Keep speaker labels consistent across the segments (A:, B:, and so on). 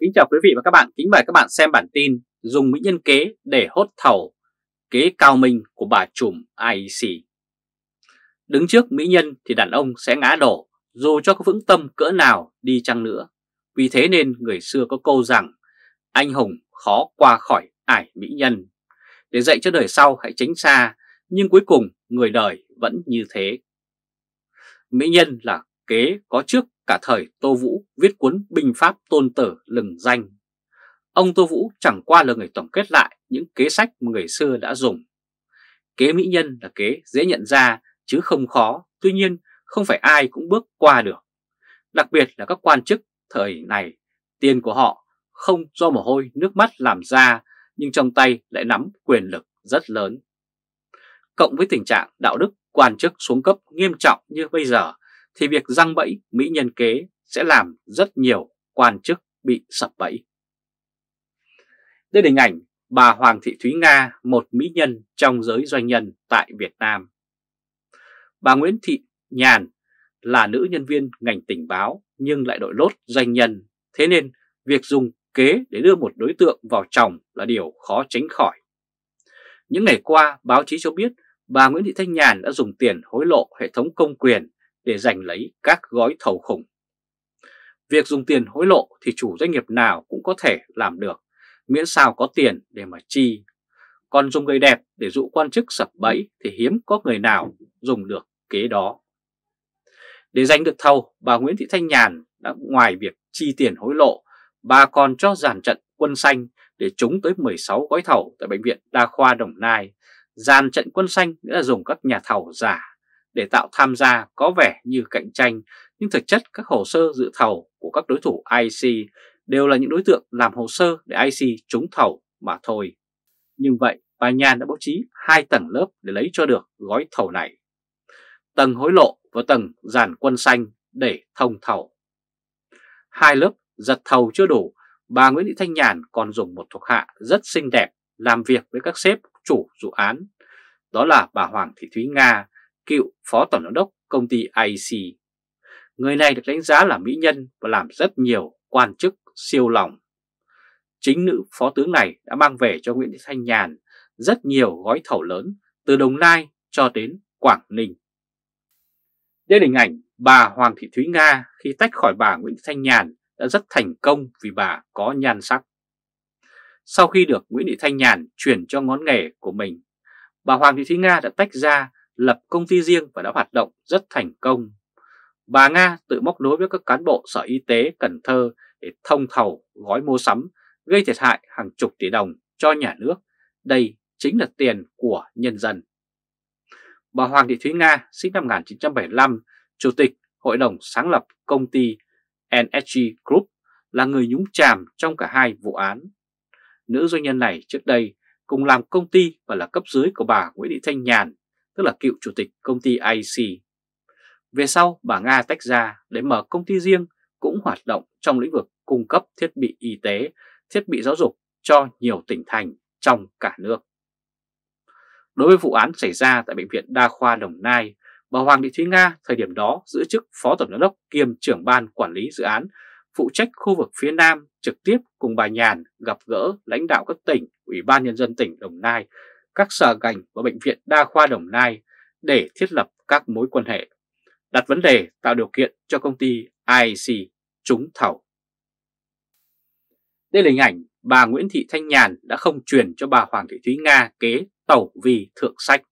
A: Kính chào quý vị và các bạn, kính mời các bạn xem bản tin dùng mỹ nhân kế để hốt thầu kế cao minh của bà trùm IEC. Đứng trước mỹ nhân thì đàn ông sẽ ngã đổ dù cho có vững tâm cỡ nào đi chăng nữa. Vì thế nên người xưa có câu rằng anh hùng khó qua khỏi ải mỹ nhân. Để dạy cho đời sau hãy tránh xa, nhưng cuối cùng người đời vẫn như thế. Mỹ nhân là kế có trước cả thời Tô Vũ viết cuốn Binh Pháp Tôn Tử lừng danh. Ông Tô Vũ chẳng qua là người tổng kết lại những kế sách mà người xưa đã dùng. Kế mỹ nhân là kế dễ nhận ra chứ không khó, tuy nhiên không phải ai cũng bước qua được. Đặc biệt là các quan chức thời này, tiền của họ không do mồ hôi nước mắt làm ra nhưng trong tay lại nắm quyền lực rất lớn. Cộng với tình trạng đạo đức quan chức xuống cấp nghiêm trọng như bây giờ thì việc răng bẫy Mỹ nhân kế sẽ làm rất nhiều quan chức bị sập bẫy. Đây là hình ảnh bà Hoàng Thị Thúy Nga, một mỹ nhân trong giới doanh nhân tại Việt Nam. Bà Nguyễn Thị Nhàn là nữ nhân viên ngành tình báo nhưng lại đội lốt doanh nhân, thế nên việc dùng kế để đưa một đối tượng vào chồng là điều khó tránh khỏi. Những ngày qua, báo chí cho biết bà Nguyễn Thị Thanh Nhàn đã dùng tiền hối lộ hệ thống công quyền để giành lấy các gói thầu khủng. Việc dùng tiền hối lộ thì chủ doanh nghiệp nào cũng có thể làm được, miễn sao có tiền để mà chi. Còn dùng người đẹp để dụ quan chức sập bẫy thì hiếm có người nào dùng được kế đó. Để giành được thầu, bà Nguyễn Thị Thanh Nhàn đã ngoài việc chi tiền hối lộ, bà còn cho giàn trận quân xanh để trúng tới 16 gói thầu tại Bệnh viện Đa khoa Đồng Nai. Giàn trận quân xanh nghĩa là dùng các nhà thầu giả để tạo tham gia có vẻ như cạnh tranh, nhưng thực chất các hồ sơ dự thầu của các đối thủ IC đều là những đối tượng làm hồ sơ để IC trúng thầu mà thôi. Nhưng vậy, bà Nhàn đã bố trí hai tầng lớp để lấy cho được gói thầu này. Tầng hối lộ và tầng giàn quân xanh để thông thầu. Hai lớp giật thầu chưa đủ, bà Nguyễn Thị Thanh Nhàn còn dùng một thuộc hạ rất xinh đẹp làm việc với các sếp chủ dự án. Đó là bà Hoàng Thị Thúy Nga, cựu phó tổng giám đốc công ty IC. Người này được đánh giá là mỹ nhân và làm rất nhiều quan chức siêu lòng. Chính nữ phó tướng này đã mang về cho Nguyễn Thị Thanh Nhàn rất nhiều gói thầu lớn từ Đồng Nai cho đến Quảng Ninh. Đây là hình ảnh bà Hoàng Thị Thúy Nga khi tách khỏi bà Nguyễn Thị Thanh Nhàn đã rất thành công vì bà có nhan sắc. Sau khi được Nguyễn Thị Thanh Nhàn chuyển cho ngón nghề của mình, bà Hoàng Thị Thúy Nga đã tách ra lập công ty riêng và đã hoạt động rất thành công. Bà Nga tự móc nối với các cán bộ Sở Y tế Cần Thơ để thông thầu gói mua sắm gây thiệt hại hàng chục tỷ đồng cho nhà nước. Đây chính là tiền của nhân dân. Bà Hoàng Thị Thúy Nga sinh năm 1975, Chủ tịch Hội đồng sáng lập công ty NSG Group là người nhúng chàm trong cả hai vụ án. Nữ doanh nhân này trước đây cùng làm công ty và là cấp dưới của bà Nguyễn Thị Thanh Nhàn tức là cựu chủ tịch công ty IC. Về sau, bà Nga tách ra để mở công ty riêng cũng hoạt động trong lĩnh vực cung cấp thiết bị y tế, thiết bị giáo dục cho nhiều tỉnh thành trong cả nước. Đối với vụ án xảy ra tại Bệnh viện Đa khoa Đồng Nai, bà Hoàng Thị Thúy Nga thời điểm đó giữ chức Phó Tổng Giám đốc kiêm trưởng ban quản lý dự án, phụ trách khu vực phía Nam trực tiếp cùng bà Nhàn gặp gỡ lãnh đạo các tỉnh, Ủy ban Nhân dân tỉnh Đồng Nai các sở ngành và Bệnh viện Đa khoa Đồng Nai để thiết lập các mối quan hệ, đặt vấn đề tạo điều kiện cho công ty IC trúng thầu. Đây là hình ảnh bà Nguyễn Thị Thanh Nhàn đã không truyền cho bà Hoàng Thị Thúy Nga kế tẩu vì thượng sách.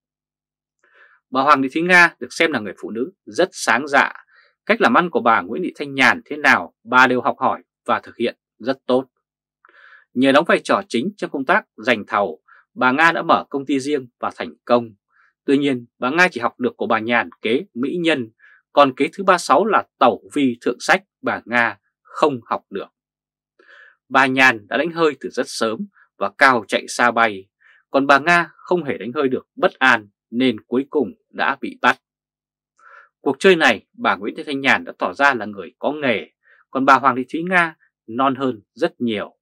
A: Bà Hoàng Thị Thúy Nga được xem là người phụ nữ rất sáng dạ. Cách làm ăn của bà Nguyễn Thị Thanh Nhàn thế nào bà đều học hỏi và thực hiện rất tốt. Nhờ đóng vai trò chính trong công tác giành thầu, bà Nga đã mở công ty riêng và thành công. Tuy nhiên, bà Nga chỉ học được của bà Nhàn kế Mỹ Nhân, còn kế thứ 36 là Tẩu Vi Thượng Sách bà Nga không học được. Bà Nhàn đã đánh hơi từ rất sớm và cao chạy xa bay, còn bà Nga không hề đánh hơi được bất an nên cuối cùng đã bị bắt. Cuộc chơi này, bà Nguyễn Thị Thanh Nhàn đã tỏ ra là người có nghề, còn bà Hoàng Thị Thúy Nga non hơn rất nhiều.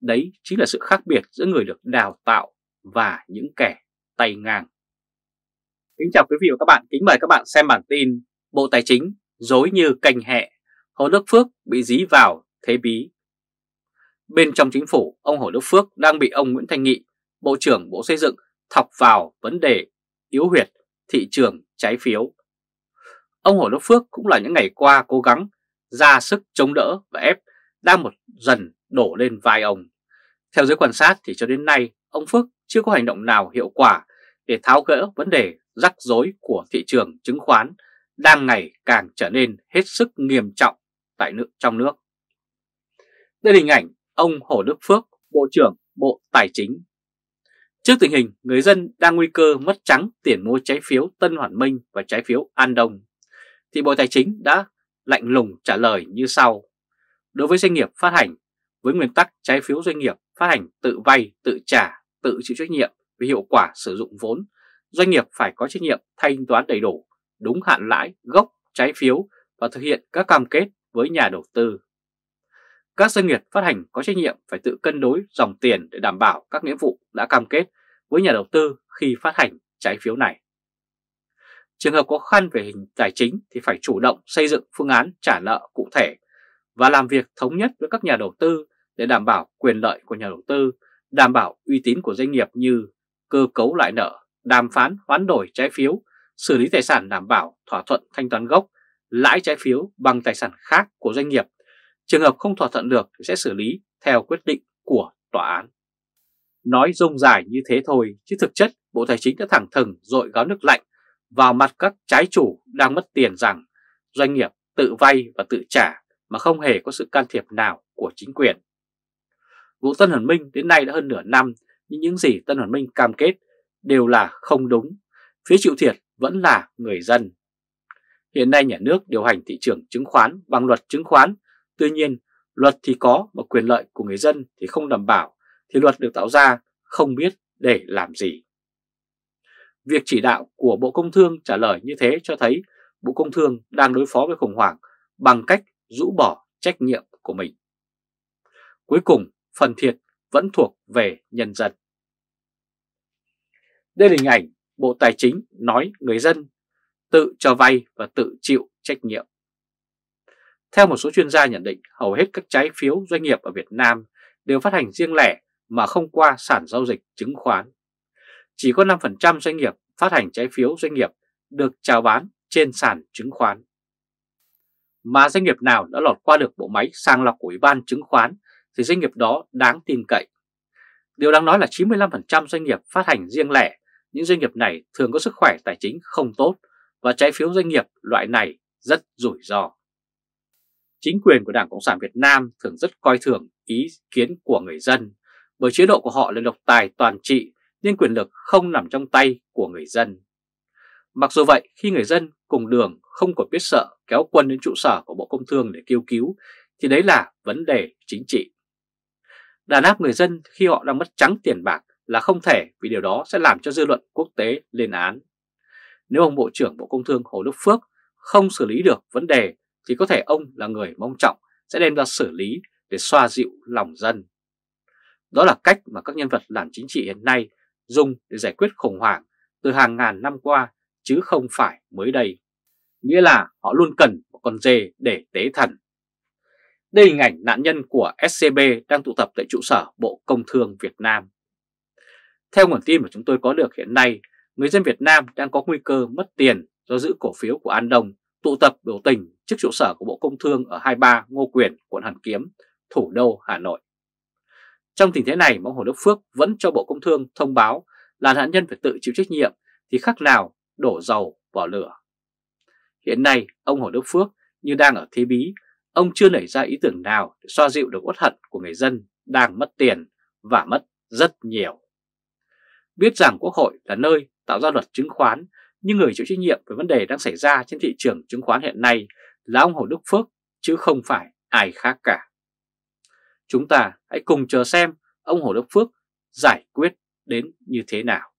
A: Đấy chính là sự khác biệt giữa người được đào tạo và những kẻ tay ngang. Kính chào quý vị và các bạn, kính mời các bạn xem bản tin Bộ Tài chính dối như canh hẹ, Hồ Đức Phước bị dí vào thế bí. Bên trong chính phủ, ông Hồ Đức Phước đang bị ông Nguyễn Thanh Nghị, Bộ trưởng Bộ Xây dựng thọc vào vấn đề yếu huyệt thị trường trái phiếu. Ông Hồ Đức Phước cũng là những ngày qua cố gắng ra sức chống đỡ và ép đang một dần đổ lên vai ông. Theo giới quan sát thì cho đến nay, ông Phước chưa có hành động nào hiệu quả để tháo gỡ vấn đề rắc rối của thị trường chứng khoán đang ngày càng trở nên hết sức nghiêm trọng tại nước trong nước. Đây là hình ảnh ông Hồ Đức Phước, Bộ trưởng Bộ Tài chính. Trước tình hình người dân đang nguy cơ mất trắng tiền mua trái phiếu Tân Hoàn Minh và trái phiếu An Đông, thì Bộ Tài chính đã lạnh lùng trả lời như sau. Đối với doanh nghiệp phát hành, với nguyên tắc trái phiếu doanh nghiệp phát hành tự vay tự trả tự chịu trách nhiệm về hiệu quả sử dụng vốn, doanh nghiệp phải có trách nhiệm thanh toán đầy đủ, đúng hạn lãi, gốc, trái phiếu và thực hiện các cam kết với nhà đầu tư. Các doanh nghiệp phát hành có trách nhiệm phải tự cân đối dòng tiền để đảm bảo các nghĩa vụ đã cam kết với nhà đầu tư khi phát hành trái phiếu này. Trường hợp có khó khăn về hình tài chính thì phải chủ động xây dựng phương án trả nợ cụ thể và làm việc thống nhất với các nhà đầu tư để đảm bảo quyền lợi của nhà đầu tư đảm bảo uy tín của doanh nghiệp như cơ cấu lại nợ, đàm phán hoán đổi trái phiếu, xử lý tài sản đảm bảo thỏa thuận thanh toán gốc, lãi trái phiếu bằng tài sản khác của doanh nghiệp. Trường hợp không thỏa thuận được thì sẽ xử lý theo quyết định của tòa án. Nói rông dài như thế thôi, chứ thực chất Bộ Tài chính đã thẳng thừng dội gáo nước lạnh vào mặt các trái chủ đang mất tiền rằng doanh nghiệp tự vay và tự trả mà không hề có sự can thiệp nào của chính quyền. Vụ Tân Hồn Minh đến nay đã hơn nửa năm, nhưng những gì Tân Hồn Minh cam kết đều là không đúng. Phía chịu thiệt vẫn là người dân. Hiện nay nhà nước điều hành thị trường chứng khoán bằng luật chứng khoán. Tuy nhiên, luật thì có mà quyền lợi của người dân thì không đảm bảo, thì luật được tạo ra không biết để làm gì. Việc chỉ đạo của Bộ Công Thương trả lời như thế cho thấy Bộ Công Thương đang đối phó với khủng hoảng bằng cách rũ bỏ trách nhiệm của mình. Cuối cùng, phần thiệt vẫn thuộc về nhân dân. Đây là hình ảnh Bộ Tài chính nói người dân tự cho vay và tự chịu trách nhiệm. Theo một số chuyên gia nhận định, hầu hết các trái phiếu doanh nghiệp ở Việt Nam đều phát hành riêng lẻ mà không qua sản giao dịch chứng khoán. Chỉ có 5% doanh nghiệp phát hành trái phiếu doanh nghiệp được chào bán trên sàn chứng khoán. Mà doanh nghiệp nào đã lọt qua được bộ máy sàng lọc của Ủy ban chứng khoán thì doanh nghiệp đó đáng tin cậy. Điều đáng nói là 95% doanh nghiệp phát hành riêng lẻ, những doanh nghiệp này thường có sức khỏe tài chính không tốt và trái phiếu doanh nghiệp loại này rất rủi ro. Chính quyền của Đảng Cộng sản Việt Nam thường rất coi thường ý kiến của người dân bởi chế độ của họ là độc tài toàn trị nên quyền lực không nằm trong tay của người dân. Mặc dù vậy, khi người dân cùng đường không còn biết sợ kéo quân đến trụ sở của Bộ Công Thương để kêu cứu, thì đấy là vấn đề chính trị đàn áp người dân khi họ đang mất trắng tiền bạc là không thể vì điều đó sẽ làm cho dư luận quốc tế lên án. Nếu ông Bộ trưởng Bộ Công Thương Hồ Đức Phước không xử lý được vấn đề thì có thể ông là người mong trọng sẽ đem ra xử lý để xoa dịu lòng dân. Đó là cách mà các nhân vật làm chính trị hiện nay dùng để giải quyết khủng hoảng từ hàng ngàn năm qua chứ không phải mới đây. Nghĩa là họ luôn cần một con dê để tế thần. Đây hình ảnh nạn nhân của SCB đang tụ tập tại trụ sở Bộ Công Thương Việt Nam. Theo nguồn tin mà chúng tôi có được hiện nay, người dân Việt Nam đang có nguy cơ mất tiền do giữ cổ phiếu của An Đông tụ tập biểu tình trước trụ sở của Bộ Công Thương ở 23 Ngô Quyền, quận Hàn Kiếm, thủ đô Hà Nội. Trong tình thế này ông Hồ Đức Phước vẫn cho Bộ Công Thương thông báo là nạn nhân phải tự chịu trách nhiệm thì khác nào đổ dầu vào lửa. Hiện nay, ông Hồ Đức Phước như đang ở thế bí ông chưa nảy ra ý tưởng nào để xoa dịu được uất hận của người dân đang mất tiền và mất rất nhiều. Biết rằng Quốc hội là nơi tạo ra luật chứng khoán, nhưng người chịu trách nhiệm về vấn đề đang xảy ra trên thị trường chứng khoán hiện nay là ông Hồ Đức Phước, chứ không phải ai khác cả. Chúng ta hãy cùng chờ xem ông Hồ Đức Phước giải quyết đến như thế nào.